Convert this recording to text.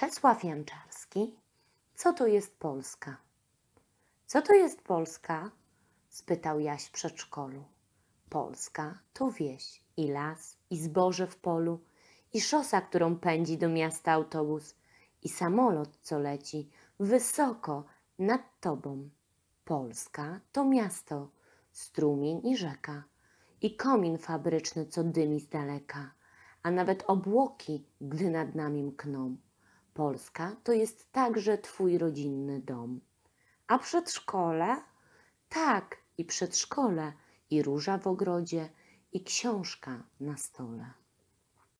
Czesław Janczarski. Co to jest Polska? Co to jest Polska? spytał Jaś w przedszkolu. Polska to wieś i las, i zboże w polu, i szosa, którą pędzi do miasta autobus, i samolot, co leci wysoko nad tobą. Polska to miasto, strumień i rzeka, i komin fabryczny, co dymi z daleka, a nawet obłoki, gdy nad nami mkną. Polska to jest także Twój rodzinny dom. A przedszkole? Tak, i przedszkole, i róża w ogrodzie, i książka na stole.